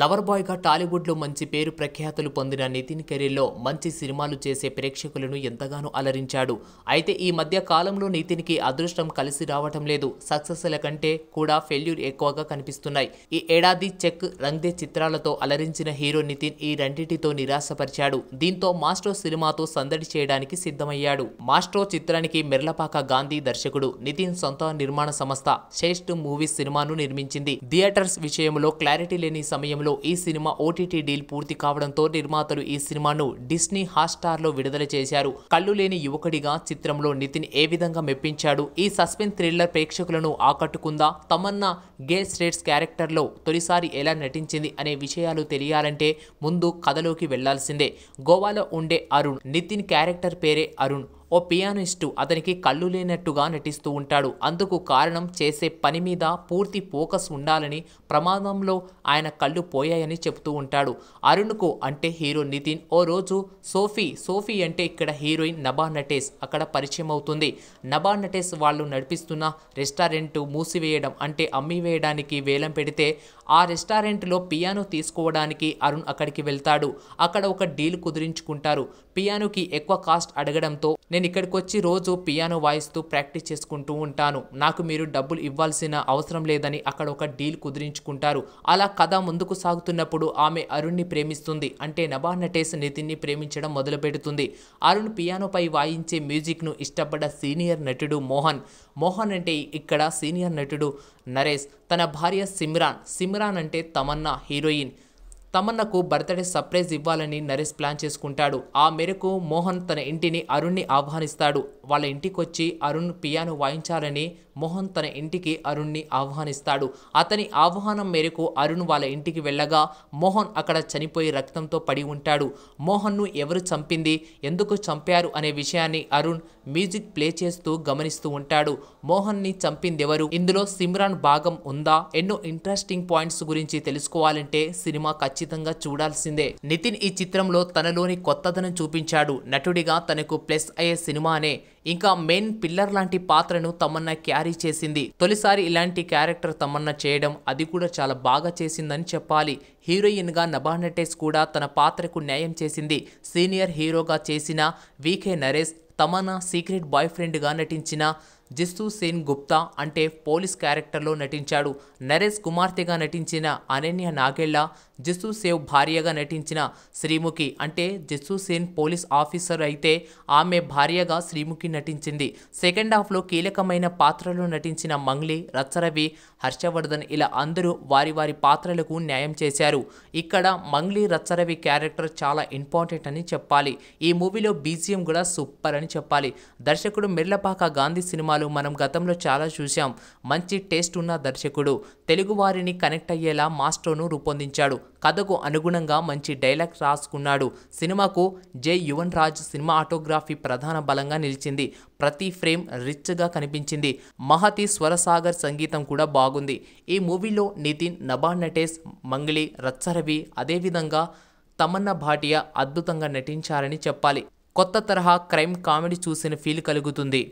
lover బాయ్గా టాలీవుడ్లో మంచి పేరు ప్రఖ్యాతులు పొందిన నితిన్ కెరీర్లో మంచి సినిమాలు చేసే ప్రేక్షకులను ఎంతగానో అలరించాడు అయితే ఈ మధ్య కాలంలో నితిన్కి అదృష్టం కలిసి రావటం లేదు సక్సెస్ల కంటే కూడా ఫెయిల్యూర్ ఎక్కువగా కనిపిస్తున్నాయి ఈ ఏడాది చెక్ రంగ్దే చిత్రాలతో అలరించిన హీరో నితిన్ ఈ రెండింటితో నిరాశపరిచాడు దీంతో మాస్ట్రో సినిమాతో సందడి చేయడానికి సిద్ధమయ్యాడు మాస్ట్రో చిత్రానికి మెర్లపాక గాంధీ దర్శకుడు నితిన్ సొంత నిర్మాణ సంస్థ శ్రేష్ఠ మూవీస్ సినిమాను నిర్మించింది థియేటర్స్ విషయంలో క్లారిటీ లేని సమయంలో సమయంలో ఈ సినిమా ఓటీటీ డీల్ పూర్తి కావడంతో నిర్మాతలు ఈ సినిమాను డిస్నీ హాట్స్టార్లో విడుదల చేశారు కళ్ళు లేని యువకుడిగా చిత్రంలో నితిన్ ఏ విధంగా మెప్పించాడు ఈ సస్పెన్స్ థ్రిల్లర్ ప్రేక్షకులను ఆకట్టుకుందా తమన్నా గే స్ట్రేట్స్ క్యారెక్టర్లో తొలిసారి ఎలా నటించింది అనే విషయాలు తెలియాలంటే ముందు కథలోకి వెళ్లాల్సిందే గోవాలో ఉండే అరుణ్ నితిన్ క్యారెక్టర్ పేరే అరుణ్ ఓ పియానిస్టు అతనికి కళ్ళు లేనట్టుగా నటిస్తూ ఉంటాడు అందుకు కారణం చేసే పని మీద పూర్తి ఫోకస్ ఉండాలని ప్రమాదంలో ఆయన కళ్ళు పోయాయని చెబుతూ ఉంటాడు అరుణ్కు అంటే హీరో నితిన్ ఓ రోజు సోఫీ సోఫీ అంటే ఇక్కడ హీరోయిన్ నబా నటేష్ అక్కడ పరిచయం అవుతుంది నబా నటేష్ వాళ్ళు నడిపిస్తున్న రెస్టారెంట్ మూసివేయడం అంటే అమ్మి వేయడానికి వేలం పెడితే ఆ రెస్టారెంట్లో పియానో తీసుకోవడానికి అరుణ్ అక్కడికి వెళ్తాడు అక్కడ ఒక డీల్ కుదిరించుకుంటారు పియానోకి ఎక్కువ కాస్ట్ అడగడంతో నేను నేను ఇక్కడికి వచ్చి రోజు పియానో వాయిస్తూ ప్రాక్టీస్ చేసుకుంటూ ఉంటాను నాకు మీరు డబ్బులు ఇవ్వాల్సిన అవసరం లేదని అక్కడ ఒక డీల్ కుదిరించుకుంటారు అలా కథ ముందుకు సాగుతున్నప్పుడు ఆమె అరుణ్ని ప్రేమిస్తుంది అంటే నభా నటేష్ నితిన్ని ప్రేమించడం మొదలుపెడుతుంది అరుణ్ పియానోపై వాయించే మ్యూజిక్ను ఇష్టపడ్డ సీనియర్ నటుడు మోహన్ మోహన్ అంటే ఇక్కడ సీనియర్ నటుడు నరేష్ తన భార్య సిమ్రాన్ సిమ్రాన్ అంటే తమన్నా హీరోయిన్ తమన్నకు బర్త్డే సర్ప్రైజ్ ఇవ్వాలని నరేష్ ప్లాన్ చేసుకుంటాడు ఆ మేరకు మోహన్ తన ఇంటిని అరుణ్ని ఆహ్వానిస్తాడు వాళ్ళ ఇంటికొచ్చి అరుణ్ పియానో వాయించాలని మోహన్ తన ఇంటికి అరుణ్ని ఆహ్వానిస్తాడు అతని ఆహ్వానం మేరకు అరుణ్ వాళ్ళ ఇంటికి వెళ్ళగా మోహన్ అక్కడ చనిపోయి రక్తంతో పడి ఉంటాడు మోహన్ను ఎవరు చంపింది ఎందుకు చంపారు అనే విషయాన్ని అరుణ్ మ్యూజిక్ ప్లే చేస్తూ గమనిస్తూ ఉంటాడు మోహన్ని చంపిందెవరు ఇందులో సిమ్రాన్ భాగం ఉందా ఎన్నో ఇంట్రెస్టింగ్ పాయింట్స్ గురించి తెలుసుకోవాలంటే సినిమా ఖచ్చితంగా చూడాల్సిందే నితిన్ ఈ చిత్రంలో తనలోని కొత్తదనం చూపించాడు నటుడిగా తనకు ప్లస్ అయ్యే సినిమానే ఇంకా మెయిన్ పిల్లర్ లాంటి పాత్రను తమన్నా క్యారీ చేసింది తొలిసారి ఇలాంటి క్యారెక్టర్ తమన్నా చేయడం అది కూడా చాలా బాగా చేసిందని చెప్పాలి హీరోయిన్గా నటేష్ కూడా తన పాత్రకు న్యాయం చేసింది సీనియర్ హీరోగా చేసిన VK Naresh Tamannaah secret boy ఫ్రెండ్గా నటించిన జిస్తు సేన్ గుప్తా అంటే పోలీస్ క్యారెక్టర్లో నటించాడు నరేష్ కుమార్తెగా నటించిన అనన్య నాగేళ్ల జిస్సు సేవ్ భార్యగా నటించిన శ్రీముఖి అంటే జిస్సు సేన్ పోలీస్ ఆఫీసర్ అయితే ఆమె భార్యగా శ్రీముఖి నటించింది సెకండ్ హాఫ్లో కీలకమైన పాత్రలో నటించిన మంగ్లీ రచ్చరవి హర్షవర్ధన్ ఇలా అందరూ వారి వారి పాత్రలకు న్యాయం చేశారు ఇక్కడ మంగ్లీ రచ్చరవి క్యారెక్టర్ చాలా ఇంపార్టెంట్ అని చెప్పాలి ఈ మూవీలో బీజిఎం కూడా సూపర్ అని చెప్పాలి దర్శకుడు మిర్లపాక గాంధీ సినిమాలో సినిమాలు మనం గతంలో చాలా చూశాం మంచి టేస్ట్ ఉన్న దర్శకుడు తెలుగువారిని కనెక్ట్ అయ్యేలా మాస్టోను రూపొందించాడు కథకు అనుగుణంగా మంచి డైలాగ్ రాసుకున్నాడు సినిమాకు జై యువన్ రాజ్ సినిమా ఆటోగ్రఫీ ప్రధాన బలంగా నిలిచింది ప్రతి ఫ్రేమ్ రిచ్గా కనిపించింది మహతి స్వరసాగర్ సంగీతం కూడా బాగుంది ఈ మూవీలో నితిన్ నబా నటేష్ మంగ్లీ రత్సరవి అదేవిధంగా తమన్నా భాటియా అద్భుతంగా నటించారని చెప్పాలి కొత్త తరహా క్రైమ్ కామెడీ చూసిన ఫీల్ కలుగుతుంది